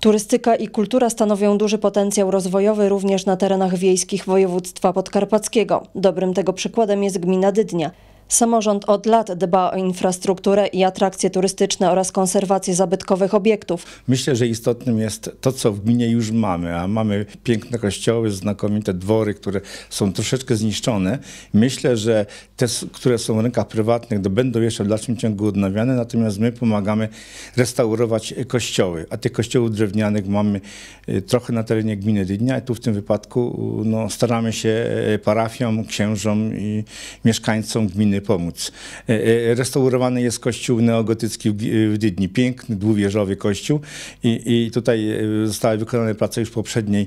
Turystyka i kultura stanowią duży potencjał rozwojowy również na terenach wiejskich województwa podkarpackiego. Dobrym tego przykładem jest gmina Dydnia. Samorząd od lat dba o infrastrukturę i atrakcje turystyczne oraz konserwację zabytkowych obiektów. Myślę, że istotnym jest to, co w gminie już mamy, a mamy piękne kościoły, znakomite dwory, które są troszeczkę zniszczone. Myślę, że te, które są w rękach prywatnych, będą jeszcze w dalszym ciągu odnawiane, natomiast my pomagamy restaurować kościoły, a tych kościołów drewnianych mamy y, trochę na terenie gminy Dydnia, i tu w tym wypadku y, no, staramy się y, parafiom, księżom i mieszkańcom gminy pomóc. E, e, restaurowany jest kościół neogotycki w Dydni, piękny, dwuwieżowy kościół I, i tutaj e, zostały wykonane prace już poprzedniej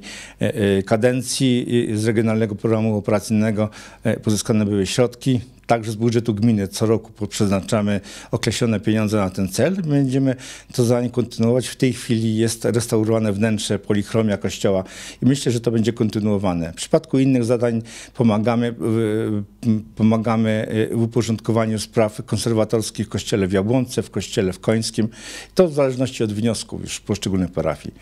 kadencji z Regionalnego Programu Operacyjnego. Pozyskane były środki, także z budżetu gminy co roku przeznaczamy określone pieniądze na ten cel. Będziemy to zadanie kontynuować. W tej chwili jest restaurowane wnętrze polichromia kościoła i myślę, że to będzie kontynuowane. W przypadku innych zadań pomagamy, pomagamy w uporządkowaniu spraw konserwatorskich w kościele w Jabłonce, w kościele w Końskim. To w zależności od wniosków już poszczególnych parafii.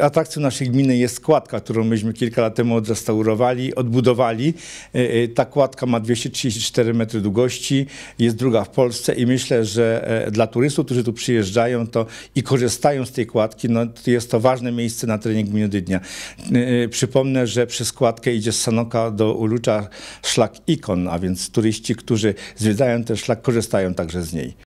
Atrakcją naszej gminy jest kładka, którą myśmy kilka lat temu odrestaurowali, odbudowali. E, e, ta kładka ma 234 metry długości, jest druga w Polsce i myślę, że e, dla turystów, którzy tu przyjeżdżają to i korzystają z tej kładki, no, to jest to ważne miejsce na terenie gminy Dydnia. Przypomnę, że przez kładkę idzie z Sanoka do Ulucza szlak Ikon, a więc turyści, którzy zwiedzają ten szlak, korzystają także z niej.